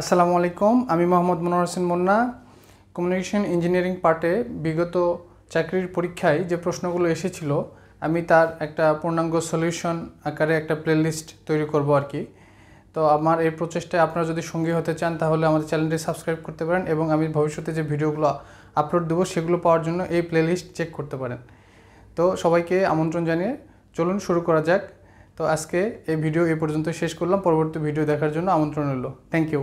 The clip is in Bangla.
আসসালামু আলাইকুম আমি মোহাম্মদ মনোর হোসেন মুন্না কমিউনিকেশন ইঞ্জিনিয়ারিং পার্টে বিগত চাকরির পরীক্ষায় যে প্রশ্নগুলো এসেছিল আমি তার একটা পূর্ণাঙ্গ সলিউশন আকারে একটা প্লেলিস্ট তৈরি করব আর কি তো আমার এই প্রচেষ্টায় আপনারা যদি সঙ্গী হতে চান তাহলে আমাদের চ্যানেলটি সাবস্ক্রাইব করতে পারেন এবং আমি ভবিষ্যতে যে ভিডিওগুলো আপলোড দেবো সেগুলো পাওয়ার জন্য এই প্লেলিস্ট চেক করতে পারেন তো সবাইকে আমন্ত্রণ জানিয়ে চলুন শুরু করা যাক তো আজকে এই ভিডিও এ পর্যন্ত শেষ করলাম পরবর্তী ভিডিও দেখার জন্য আমন্ত্রণ রইল থ্যাংক ইউ